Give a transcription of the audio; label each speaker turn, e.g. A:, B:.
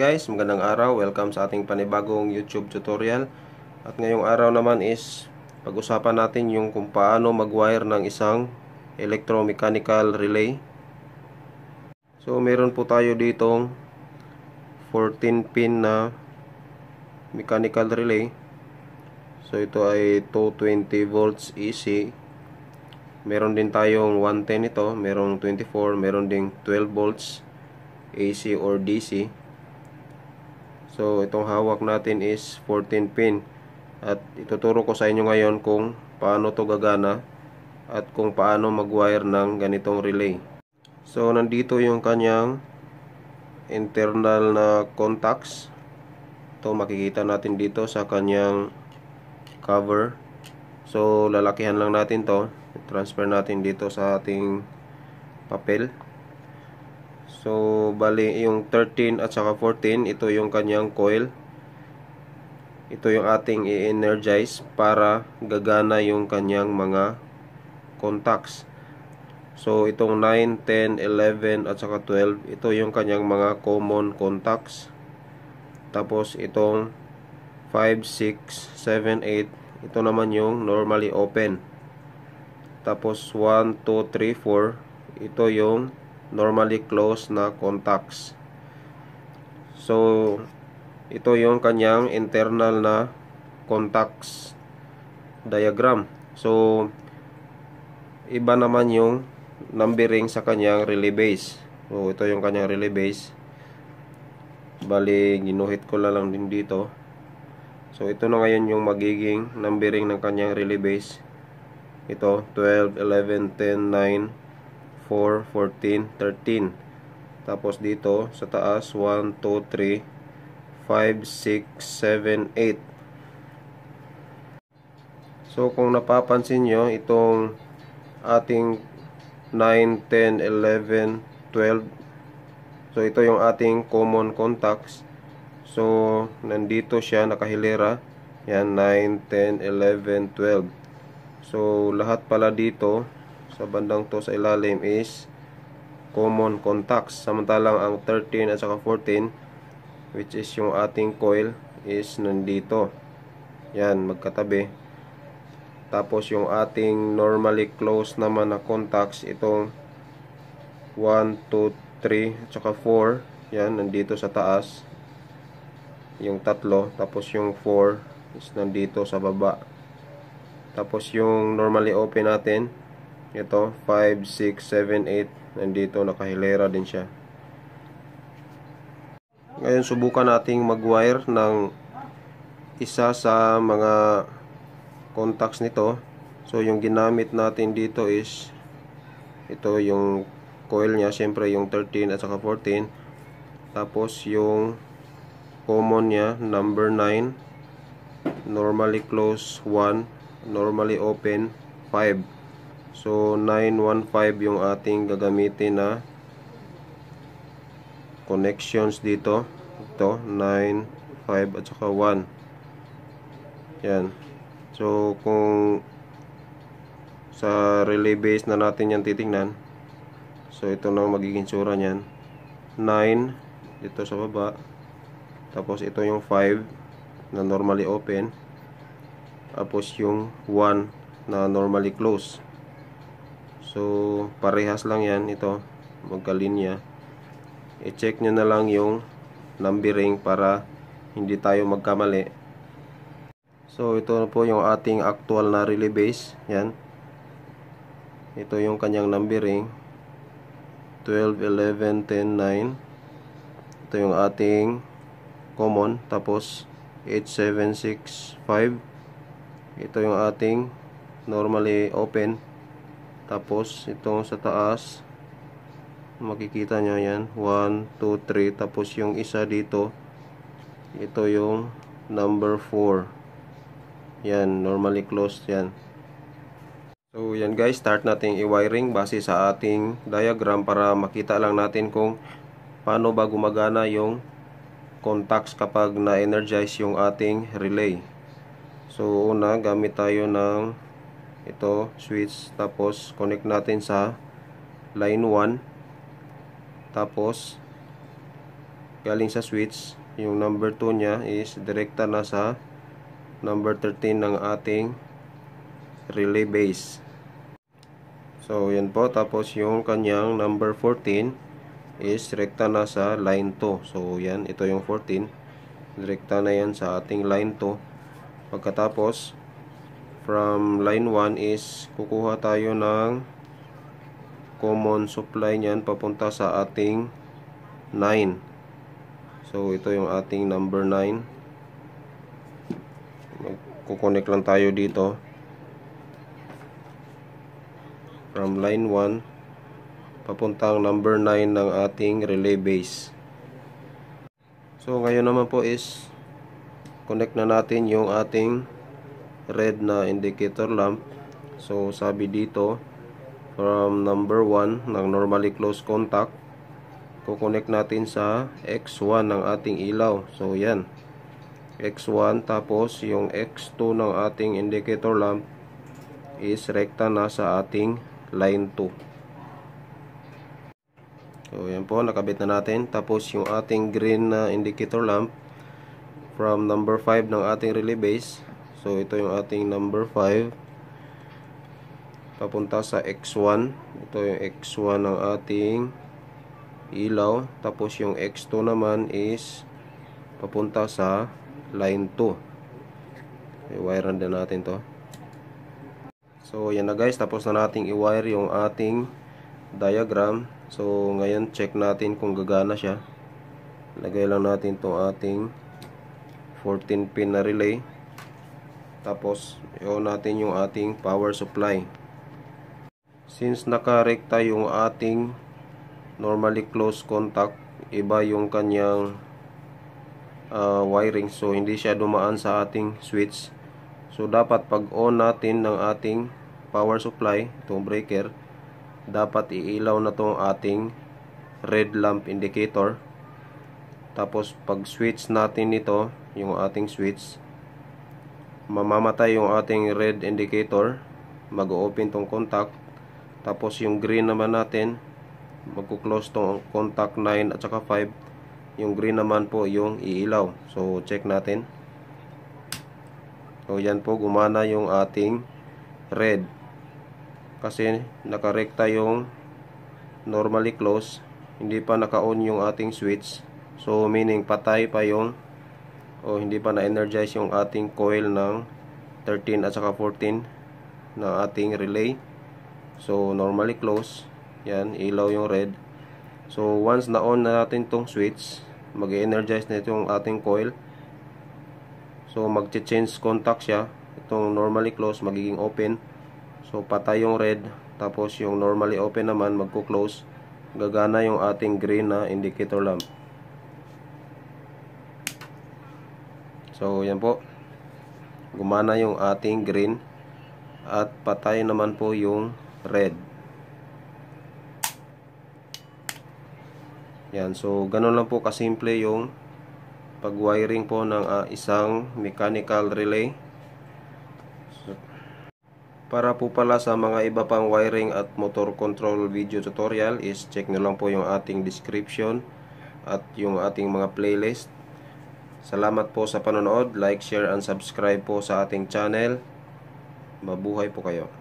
A: Guys, magandang araw. Welcome sa ating panibagong YouTube tutorial. At ngayong araw naman is pag-usapan natin yung kung paano mag-wire ng isang electromechanical relay. So, meron po tayo ditong 14 pin na mechanical relay. So, ito ay 220 volts AC. E meron din tayong 110 ito, Meron 24, meron ding 12 volts AC or DC. So, itong hawak natin is 14 pin. At ituturo ko sa inyo ngayon kung paano to gagana at kung paano mag-wire ng ganitong relay. So, nandito yung kanyang internal na contacts. to makikita natin dito sa kanyang cover. So, lalakihan lang natin to. Transfer natin dito sa ating papel. So, bali yung 13 at saka 14, ito yung kanyang coil. Ito yung ating i-energize para gagana yung kanyang mga contacts. So, itong 9, 10, 11 at saka 12, ito yung kanyang mga common contacts. Tapos, itong 5, 6, 7, 8, ito naman yung normally open. Tapos, 1, 2, 3, 4, ito yung normally closed na contacts. So, ito yung kanyang internal na contacts diagram. So, iba naman yung numbering sa kanyang relay base. So, ito yung kanyang relay base. Bali, ginuhit ko na lang din dito. So, ito na ngayon yung magiging numbering ng kanyang relay base. Ito, 12, 11, 10, 9, 4, 14, 13. Tapos dito sa taas 1, 2, 3, 5, 6, 7, 8. So kung napapansin nyo itong ating 9, 10, 11, 12. So ito yung ating common contacts. So nandito siya nakahilera. Yan 9, 10, 11, 12. So lahat pala dito sa bandang to sa ilalim is common contacts. Samantalang ang 13 at saka 14 which is yung ating coil is nandito. Yan, magkatabi. Tapos yung ating normally closed naman na contacts itong 1, 2, 3 at saka 4. Yan, nandito sa taas. Yung tatlo. Tapos yung 4 is nandito sa baba. Tapos yung normally open natin ito 5, 6, 7, 8 nandito nakahilera din siya ngayon subukan nating mag-wire ng isa sa mga contacts nito so yung ginamit natin dito is ito yung coil niya syempre yung 13 at saka 14 tapos yung common niya number 9 normally close 1 normally open 5 So 915 yung ating gagamitin na connections dito. Ito 95 at saka 1. Yan. So kung sa relay base na natin yan titingnan. So ito na magiging sura niyan. 9 dito sa baba. Tapos ito yung 5 na normally open. Tapos yung 1 na normally close. So, parehas lang yan. Ito, magkalinya. I-check nyo na lang yung numbering para hindi tayo magkamali. So, ito na po yung ating actual na relay base. Yan. Ito yung kanyang numbering. 12, 11, 10, 9. Ito yung ating common. Tapos, 8, 7, 6, 5. Ito yung ating normally open. Tapos, ito sa taas, makikita nyo yan. 1, 2, 3. Tapos, yung isa dito, ito yung number 4. Yan, normally closed yan. So, yan guys, start natin i-wiring base sa ating diagram para makita lang natin kung paano ba gumagana yung contacts kapag na-energize yung ating relay. So, una, gamit tayo ng ito switch tapos connect natin sa line 1 tapos galing sa switch yung number 2 niya is direkta na sa number 13 ng ating relay base so yan po tapos yung kanyang number 14 is direkta na sa line 2 so yan ito yung 14 direkta na yan sa ating line 2 pagkatapos from line 1 is kukuha tayo ng common supply niyan papunta sa ating 9 so ito yung ating number 9 kukonek lang tayo dito from line 1 papunta papuntang number 9 ng ating relay base so ngayon naman po is connect na natin yung ating red na indicator lamp. So sabi dito from number 1 ng normally close contact kukonek natin sa X1 ng ating ilaw. So yan. X1 tapos yung X2 ng ating indicator lamp is rekta na sa ating line 2. So yan po nakabit na natin. Tapos yung ating green na indicator lamp from number 5 ng ating relay base So ito yung ating number 5. Papunta sa X1. Ito yung X1 ng ating ilaw. Tapos yung X2 naman is papunta sa line 2. I-wire din natin to. So yan na guys. Tapos na nating i-wire yung ating diagram. So ngayon check natin kung gagana siya. Lagay lang natin tong ating 14 pin na relay tapos, i-on natin yung ating power supply. Since nakarekta yung ating normally close contact, iba yung kanyang uh, wiring. So, hindi siya dumaan sa ating switch. So, dapat pag on natin ng ating power supply, itong breaker, dapat iilaw na itong ating red lamp indicator. Tapos, pag switch natin ito, yung ating switch, mamamatay yung ating red indicator mag-open tong contact tapos yung green naman natin magkuklose tong contact 9 at saka 5 yung green naman po yung iilaw so check natin so yan po gumana yung ating red kasi nakarekta yung normally close hindi pa naka on yung ating switch so meaning patay pa yung o hindi pa na-energize yung ating coil ng 13 at saka 14 na ating relay so normally close yan ilaw yung red so once na on na natin tong switch mag energize na itong ating coil so magche-change contact siya itong normally close magiging open so patay yung red tapos yung normally open naman magko-close gagana yung ating green na indicator lamp So yan po. Gumana yung ating green at patay naman po yung red. Yan, so ganun lang po kasimple yung pag-wiring po ng uh, isang mechanical relay. So, para po pala sa mga iba pang wiring at motor control video tutorial is check nyo lang po yung ating description at yung ating mga playlist Salamat po sa panonood. Like, share, and subscribe po sa ating channel. Mabuhay po kayo.